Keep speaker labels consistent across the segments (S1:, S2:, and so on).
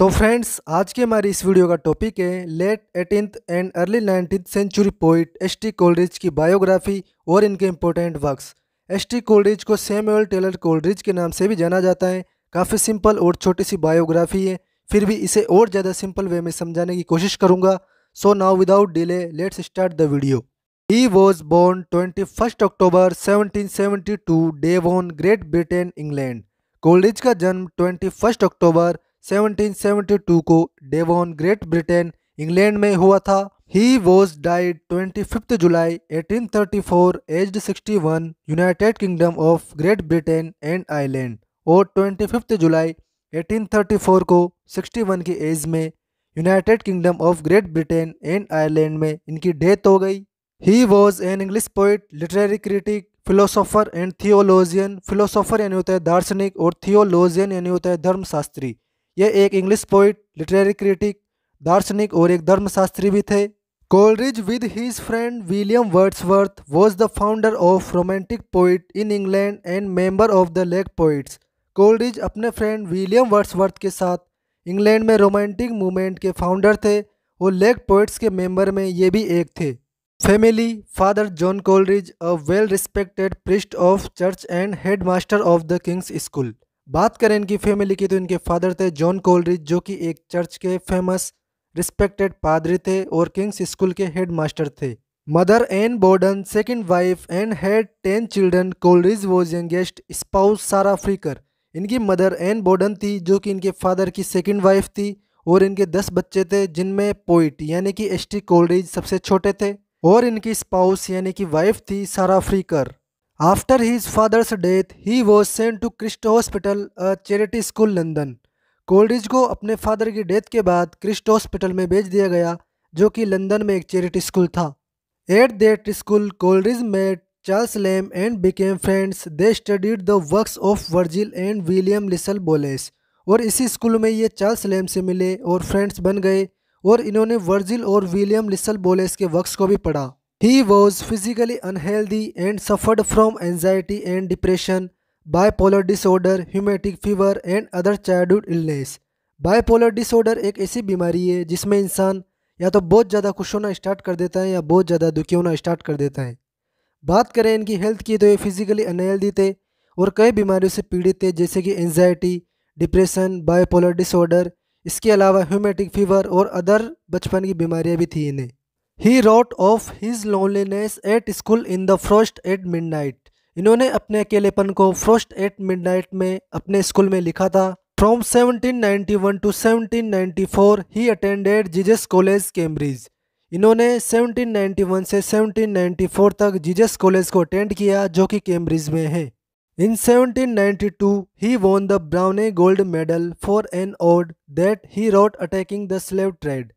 S1: तो फ्रेंड्स आज की हमारी इस वीडियो का टॉपिक है late eighteenth and early nineteen century poet S T Coleridge की बायोग्राफी और इनके important works S T Coleridge को सैमुअल टेलर कोलरिज के नाम से भी जाना जाता है काफ़ी सिंपल और छोटी सी बायोग्राफी है फिर भी इसे और ज़्यादा सिंपल वे में समझाने की कोशिश करूँगा so now without delay let's start the video he was born twenty first October seventeen seventy two Devon Great Britain England Coleridge का जन्म ट्वेंटी फर्स्ट अक्टूबर 1772 को डेवन ग्रेट ब्रिटेन इंग्लैंड में हुआ था he was died twenty fifth July 1834 aged 61 United Kingdom of Great Britain and Ireland और twenty fifth July 1834 को 61 की age में United Kingdom of Great Britain and Ireland में इनकी डेथ हो गई he was an English poet literary critic philosopher and theologian philosopher यानी होता है दार्शनिक और थियोलॉजियन यानी होता है धर्मशास्त्री ये एक इंग्लिश पोइट लिटरेरी क्रिटिक दार्शनिक और एक धर्मशास्त्री भी थे Coleridge with his friend William Wordsworth was the founder of Romantic poet in England and member of the Lake poets Coleridge अपने फ्रेंड विलियम वर्ड्सवर्थ के साथ इंग्लैंड में रोमांटिक मूवमेंट के फाउंडर थे और लेग पोइट्स के मेम्बर में ये भी एक थे family father John Coleridge a well respected priest of church and head master of the King's school बात करें इनकी फैमिली की तो इनके फादर थे जॉन कोलरिज जो कि एक चर्च के फेमस रिस्पेक्टेड पादरी थे और किंग्स स्कूल के हेड मास्टर थे mother Ann Bowdon second wife and had ten children Coleridge was youngest spouse Sara Fricker इनकी मदर एन बोर्डन थी जो कि इनके फादर की सेकेंड वाइफ थी और इनके दस बच्चे थे जिनमें पोइट यानी कि एस टी कोलरिज सबसे छोटे थे और इनकी स्पाउस यानी कि वाइफ थी Sara Fricker After his father's death, he was sent to Christ Hospital, a charity school, London. को अपने फादर की डेथ के बाद क्रिस्ट हॉस्पिटल में भेज दिया गया जो कि लंदन में एक चैरिटी स्कूल था एट दैट स्कूल कोलरिज में Charles Lamb and became friends they studied the works of Virgil and William Lisle Bowles और इसी स्कूल में ये चार्ल्स लेम से मिले और फ्रेंड्स बन गए और इन्होंने वर्जिल और विलियम लिसल बोलेस के वर्क्स को भी पढ़ा He was physically unhealthy and suffered from anxiety and depression, bipolar disorder, rheumatic fever and other childhood illness. Bipolar disorder एक ऐसी बीमारी है जिसमें इंसान या तो बहुत ज़्यादा खुश होना स्टार्ट कर देता है या बहुत ज़्यादा दुखी होना स्टार्ट कर देता है बात करें इनकी हेल्थ की तो ये फिजिकली अनहेल्दी थे और कई बीमारियों से पीड़ित थे जैसे कि एनजाइटी डिप्रेशन बायोपोलर डिसऑर्डर इसके अलावा ह्यूमेटिक फीवर और अदर बचपन की बीमारियाँ भी थी इन्हें he wrote of his loneliness at school in the Frost at Midnight इन्होंने अपने अकेलेपन को फ्रोस्ट एट मिडनाइट में अपने स्कूल में लिखा था from 1791 to 1794 he attended Jesus College Cambridge इन्होंने 1791 से 1794 तक जीजस कॉलेज को अटेंड किया जो कि कैम्ब्रिज में है in 1792 he won the Browne gold medal for an ode that he wrote attacking the slave trade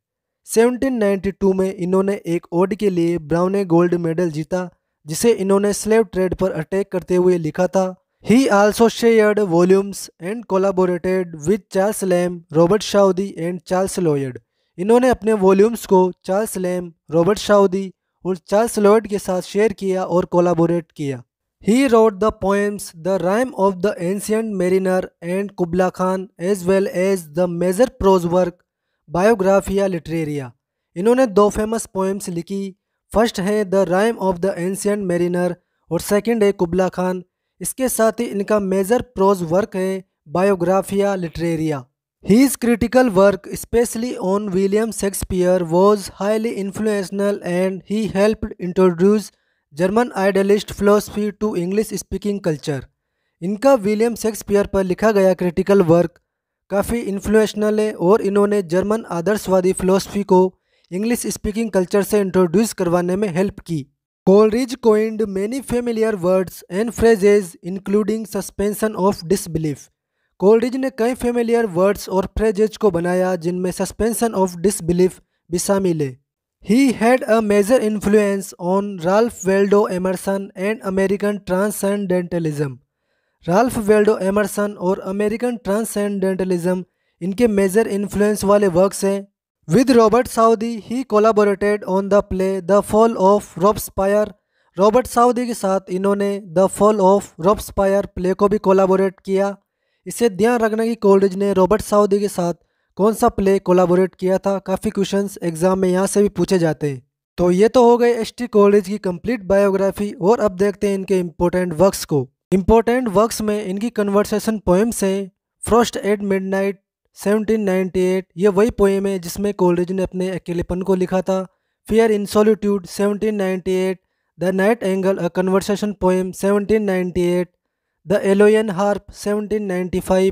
S1: 1792 में इन्होंने एक ओड के लिए ब्राउने गोल्ड मेडल जीता जिसे इन्होंने स्लेव ट्रेड पर अटैक करते हुए लिखा था he also shared volumes and collaborated with Charles Lamb Robert Southey and Charles Lloyd इन्होंने अपने वॉल्यूम्स को चार्ल्स लैम रॉबर्ट शाउदी और चार्ल्स लॉयड के साथ शेयर किया और कोलाबोरेट किया he wrote the poems the Rime of the Ancient Mariner and Kubla Khan as well as the major prose work Biographia Literaria इन्होंने दो फेमस पोएम्स लिखी first है the Rime of the Ancient Mariner और second है Kubla Khan इसके साथ ही इनका मेजर प्रोज वर्क है Biographia Literaria his critical work especially on William Shakespeare was highly influential and he help introduce German idealist philosophy to English speaking culture इनका William Shakespeare पर लिखा गया क्रिटिकल वर्क काफ़ी इन्फ्लुएंशनल है और इन्होंने जर्मन आदर्शवादी फ़िलोसफी को इंग्लिश स्पीकिंग कल्चर से इंट्रोड्यूस करवाने में हेल्प की Coleridge coined many familiar words and phrases including suspension of disbelief Coleridge ने कई फेमिलियर वर्ड्स और फ्रेजेज को बनाया जिनमें सस्पेंशन ऑफ डिसबिलीफ भी शामिल है he had a major influence on Ralph Waldo Emerson and American transcendentalism Ralph Waldo Emerson और अमेरिकन ट्रांसेंडेंटलिज्म इनके मेजर इन्फ्लुएंस वाले वर्क्स हैं with Robert Southey he collaborated on the play the Fall of Robespierre Robert Southey के साथ इन्होंने the Fall of Robespierre play को भी collaborate किया इसे ध्यान रखना कि कॉलेज ने रॉबर्ट साउदी के साथ कौन सा प्ले कोलाबोरेट किया था काफ़ी क्वेश्चन एग्जाम में यहाँ से भी पूछे जाते हैं तो ये तो हो गए एस टी कॉलेज की कंप्लीट बायोग्राफी और अब देखते हैं इनके इम्पोर्टेंट वर्क्स को इम्पोर्टेंट वर्क्स में इनकी कन्वर्सेशन पोएम्स हैं फ्रॉस्ट एट मिडनाइट 1798 ये वही पोएम है जिसमें कोलरिज ने अपने अकेलेपन को लिखा था Fear in Solitude 1798 the Nightingale a conversation poem 1798 the Eolian Harp 1795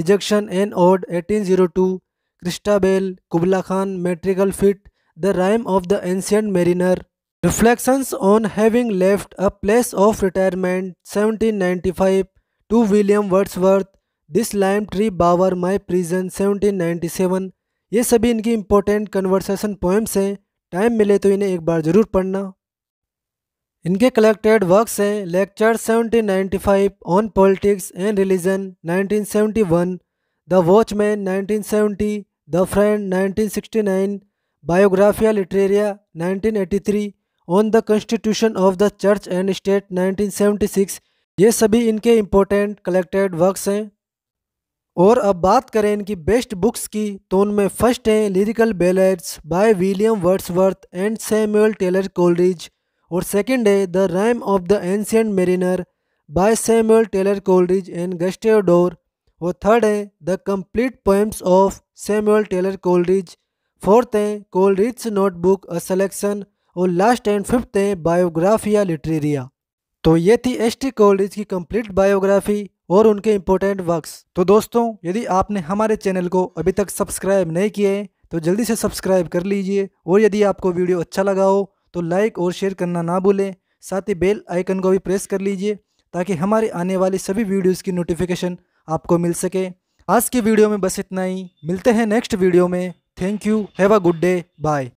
S1: Dejection an Ode 1802 Christabel Kubla Khan metrical fit the Rime of the Ancient Mariner Reflections on having left a place of retirement 1795 to William Wordsworth this lime tree bower my ninety 1797 ये सभी इनकी important conversation poems हैं time मिले तो इन्हें एक बार ज़रूर पढ़ना इनके कलेक्टेड वर्क्स हैं lecture 1795 on politics and religion 1971 the Watchman 1970 the Friend 1969 Biographia Literaria 1983 on the Constitution of the Church and State 1976 ये सभी इनके इम्पोर्टेंट कलेक्टेड वर्क्स हैं और अब बात करें इनकी बेस्ट बुक्स की तो उनमें फर्स्ट हैं Lyrical Ballads by William Wordsworth and Samuel Taylor Coleridge और सेकंड है the Rime of the Ancient Mariner by Samuel Taylor Coleridge and Gustave Dore और थर्ड है the complete poems of Samuel Taylor Coleridge fourth है Coleridge notebook a selection और last and fifth है Biographia Literaria तो ये थी S T Coleridge की complete biography और उनके इम्पोर्टेंट वर्क्स तो दोस्तों यदि आपने हमारे चैनल को अभी तक सब्सक्राइब नहीं किए हैं तो जल्दी से सब्सक्राइब कर लीजिए और यदि आपको वीडियो अच्छा लगा हो तो लाइक और शेयर करना ना भूलें साथ ही बेल आइकन को भी प्रेस कर लीजिए ताकि हमारे आने वाली सभी वीडियोज़ की नोटिफिकेशन आपको मिल सके आज की वीडियो में बस इतना ही मिलते हैं नेक्स्ट वीडियो में thank you have a good day bye